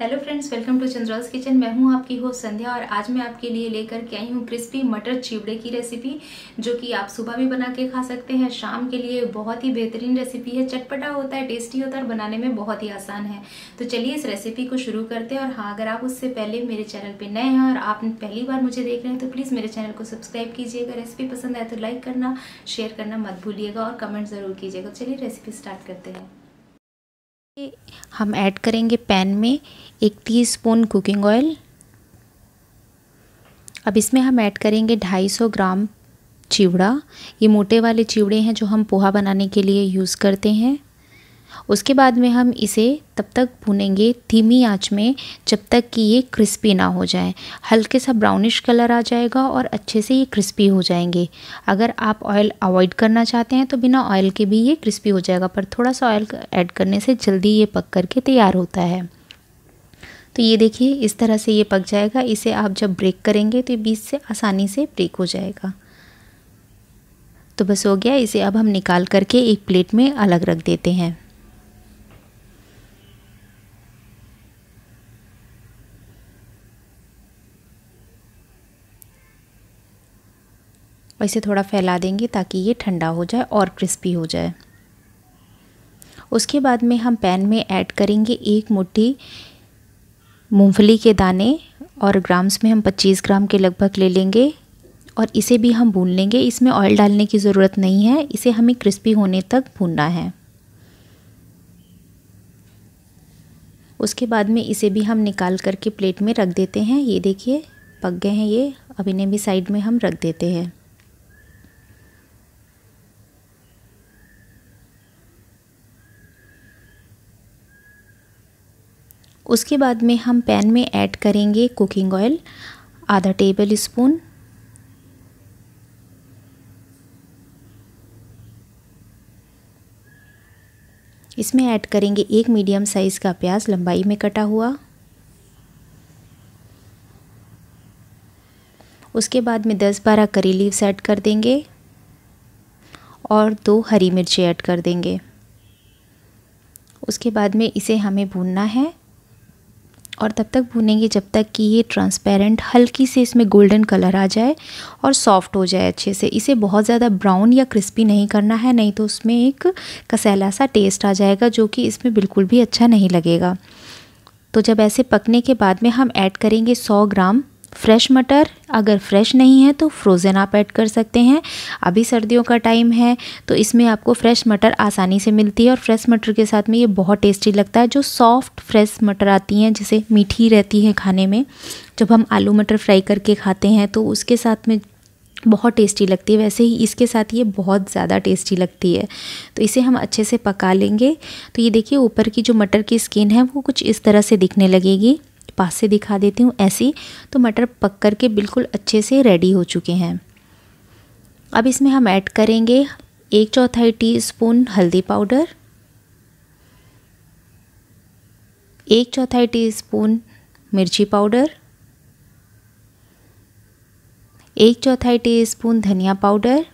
hello friends welcome to Chandra's kitchen मैं हूं आपकी हो संध्या और आज मैं आपके लिए लेकर के आई हूं क्रिस्पी मटर चिवड़े की रेसिपी जो कि आप सुबह भी बना के खा सकते हैं शाम के लिए बहुत ही बेहतरीन रेसिपी है चटपटा होता है टेस्टी होता है और बनाने में बहुत ही आसान है तो चलिए इस रेसिपी को शुरू करते हैं और हाँ अगर आप उससे पहले मेरे चैनल पर नए हैं और आप पहली बार मुझे देख रहे हैं तो प्लीज़ मेरे चैनल को सब्सक्राइब कीजिएगा रेसिपी पसंद आए तो लाइक करना शेयर करना मत भूलिएगा और कमेंट ज़रूर कीजिएगा तो चलिए रेसिपी स्टार्ट करते हैं हम ऐड करेंगे पैन में एक टीस्पून कुकिंग ऑयल अब इसमें हम ऐड करेंगे 250 ग्राम चिवड़ा ये मोटे वाले चिवड़े हैं जो हम पोहा बनाने के लिए यूज़ करते हैं उसके बाद में हम इसे तब तक भूनेंगे धीमी आंच में जब तक कि ये क्रिस्पी ना हो जाए हल्के सा ब्राउनिश कलर आ जाएगा और अच्छे से ये क्रिस्पी हो जाएंगे अगर आप ऑयल अवॉइड करना चाहते हैं तो बिना ऑयल के भी ये क्रिस्पी हो जाएगा पर थोड़ा सा ऑयल ऐड करने से जल्दी ये पक कर के तैयार होता है तो ये देखिए इस तरह से ये पक जाएगा इसे आप जब ब्रेक करेंगे तो ये बीच से आसानी से ब्रेक हो जाएगा तो बस हो गया इसे अब हम निकाल करके एक प्लेट में अलग रख देते हैं इसे थोड़ा फैला देंगे ताकि ये ठंडा हो जाए और क्रिस्पी हो जाए उसके बाद में हम पैन में ऐड करेंगे एक मुट्ठी मूंगफली के दाने और ग्राम्स में हम 25 ग्राम के लगभग ले लेंगे और इसे भी हम भून लेंगे इसमें ऑयल डालने की ज़रूरत नहीं है इसे हमें क्रिस्पी होने तक भूनना है उसके बाद में इसे भी हम निकाल करके प्लेट में रख देते हैं ये देखिए पक गए हैं ये अब इन्हें भी साइड में हम रख देते हैं उसके बाद में हम पैन में ऐड करेंगे कुकिंग ऑयल आधा टेबल स्पून इसमें ऐड करेंगे एक मीडियम साइज़ का प्याज लंबाई में कटा हुआ उसके बाद में 10-12 करी लीव्स ऐड कर देंगे और दो हरी मिर्ची ऐड कर देंगे उसके बाद में इसे हमें भूनना है और तब तक भूनेंगे जब तक कि ये ट्रांसपेरेंट हल्की से इसमें गोल्डन कलर आ जाए और सॉफ्ट हो जाए अच्छे से इसे बहुत ज़्यादा ब्राउन या क्रिस्पी नहीं करना है नहीं तो उसमें एक कसैला सा टेस्ट आ जाएगा जो कि इसमें बिल्कुल भी अच्छा नहीं लगेगा तो जब ऐसे पकने के बाद में हम ऐड करेंगे 100 ग्राम फ्रेश मटर अगर फ्रेश नहीं है तो फ्रोज़न आप ऐड कर सकते हैं अभी सर्दियों का टाइम है तो इसमें आपको फ्रेश मटर आसानी से मिलती है और फ्रेश मटर के साथ में ये बहुत टेस्टी लगता है जो सॉफ्ट फ्रेश मटर आती हैं जिसे मीठी रहती है खाने में जब हम आलू मटर फ्राई करके खाते हैं तो उसके साथ में बहुत टेस्टी लगती है वैसे ही इसके साथ ये बहुत ज़्यादा टेस्टी लगती है तो इसे हम अच्छे से पका लेंगे तो ये देखिए ऊपर की जो मटर की स्किन है वो कुछ इस तरह से दिखने लगेगी पास से दिखा देती हूँ ऐसी तो मटर पक कर के बिल्कुल अच्छे से रेडी हो चुके हैं अब इसमें हम ऐड करेंगे एक चौथाई टीस्पून हल्दी पाउडर एक चौथाई टीस्पून मिर्ची पाउडर एक चौथाई टीस्पून धनिया पाउडर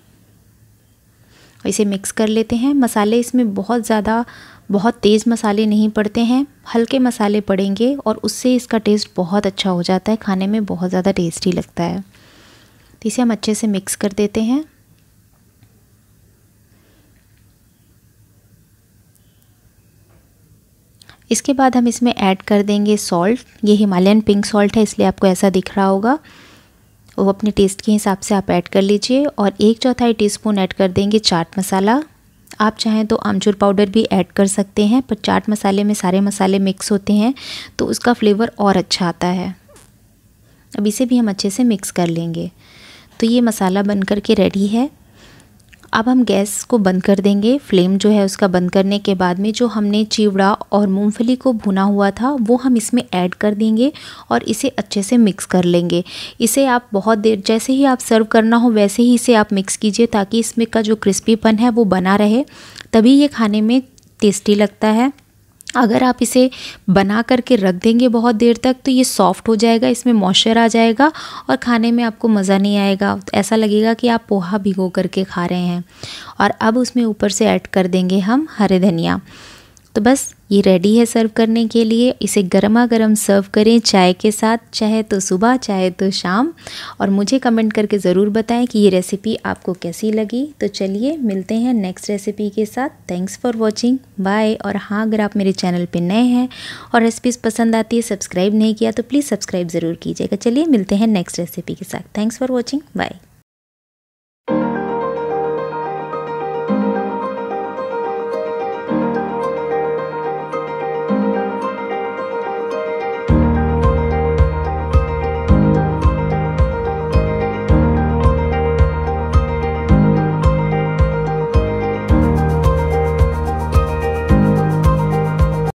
इसे मिक्स कर लेते हैं मसाले इसमें बहुत ज़्यादा बहुत तेज़ मसाले नहीं पड़ते हैं हल्के मसाले पड़ेंगे और उससे इसका टेस्ट बहुत अच्छा हो जाता है खाने में बहुत ज़्यादा टेस्टी लगता है तो इसे हम अच्छे से मिक्स कर देते हैं इसके बाद हम इसमें ऐड कर देंगे सॉल्ट ये हिमालयन पिंक सॉल्ट है इसलिए आपको ऐसा दिख रहा होगा वो अपने टेस्ट के हिसाब से आप ऐड कर लीजिए और एक चौथाई टीस्पून ऐड कर देंगे चाट मसाला आप चाहें तो आमचूर पाउडर भी ऐड कर सकते हैं पर चाट मसाले में सारे मसाले मिक्स होते हैं तो उसका फ्लेवर और अच्छा आता है अब इसे भी हम अच्छे से मिक्स कर लेंगे तो ये मसाला बन कर के रेडी है अब हम गैस को बंद कर देंगे फ्लेम जो है उसका बंद करने के बाद में जो हमने चिवड़ा और मूंगफली को भुना हुआ था वो हम इसमें ऐड कर देंगे और इसे अच्छे से मिक्स कर लेंगे इसे आप बहुत देर जैसे ही आप सर्व करना हो वैसे ही इसे आप मिक्स कीजिए ताकि इसमें का जो क्रिस्पीपन है वो बना रहे तभी ये खाने में टेस्टी लगता है अगर आप इसे बना करके रख देंगे बहुत देर तक तो ये सॉफ़्ट हो जाएगा इसमें मॉइस्चर आ जाएगा और खाने में आपको मज़ा नहीं आएगा तो ऐसा लगेगा कि आप पोहा भिगो करके खा रहे हैं और अब उसमें ऊपर से ऐड कर देंगे हम हरे धनिया तो बस ये रेडी है सर्व करने के लिए इसे गर्मा गर्म सर्व करें चाय के साथ चाहे तो सुबह चाहे तो शाम और मुझे कमेंट करके ज़रूर बताएं कि ये रेसिपी आपको कैसी लगी तो चलिए मिलते हैं नेक्स्ट रेसिपी के साथ थैंक्स फॉर वॉचिंग बाय और हाँ अगर आप मेरे चैनल पर नए हैं और रेसिपीज़ पसंद आती है सब्सक्राइब नहीं किया तो प्लीज़ सब्सक्राइब ज़रूर कीजिएगा चलिए मिलते हैं नेक्स्ट रेसिपी के साथ थैंक्स फॉर वॉचिंग बाय